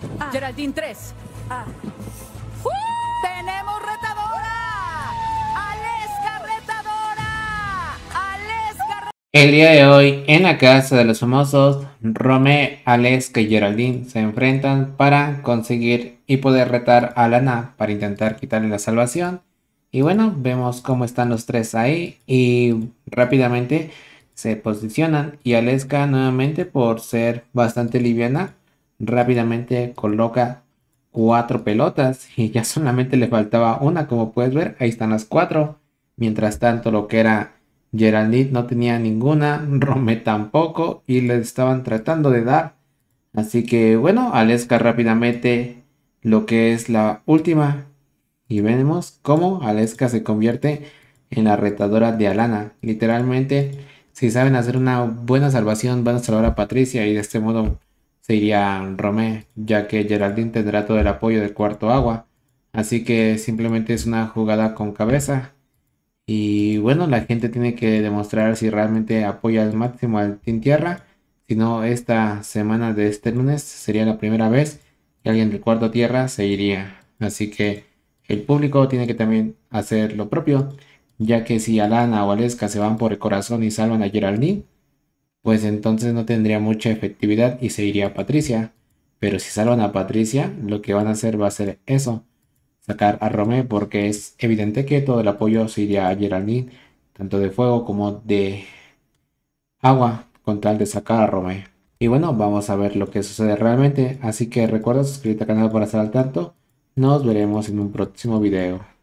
3. Ah. Ah. ¡Uh! ¡Tenemos retadora! retadora! El día de hoy, en la casa de los famosos, Romé, Aleska y Geraldine se enfrentan para conseguir y poder retar a Lana para intentar quitarle la salvación. Y bueno, vemos cómo están los tres ahí y rápidamente se posicionan y Aleska nuevamente por ser bastante liviana rápidamente coloca cuatro pelotas y ya solamente le faltaba una, como puedes ver, ahí están las cuatro. Mientras tanto, lo que era Geraldine no tenía ninguna, Rome tampoco y le estaban tratando de dar. Así que bueno, Aleska rápidamente lo que es la última y vemos cómo Aleska se convierte en la retadora de Alana. Literalmente, si saben hacer una buena salvación, van a salvar a Patricia y de este modo se iría Romé, ya que Geraldine tendrá todo el apoyo del cuarto agua. Así que simplemente es una jugada con cabeza. Y bueno, la gente tiene que demostrar si realmente apoya al máximo al Team Tierra. Si no, esta semana de este lunes sería la primera vez que alguien del cuarto Tierra se iría. Así que el público tiene que también hacer lo propio, ya que si Alana o Aleska se van por el corazón y salvan a Geraldine, pues entonces no tendría mucha efectividad y se iría a Patricia. Pero si salvan a Patricia, lo que van a hacer va a ser eso, sacar a Romé porque es evidente que todo el apoyo se iría a Geraldine, tanto de fuego como de agua, con tal de sacar a Romé. Y bueno, vamos a ver lo que sucede realmente, así que recuerda suscribirte al canal para estar al tanto. Nos veremos en un próximo video.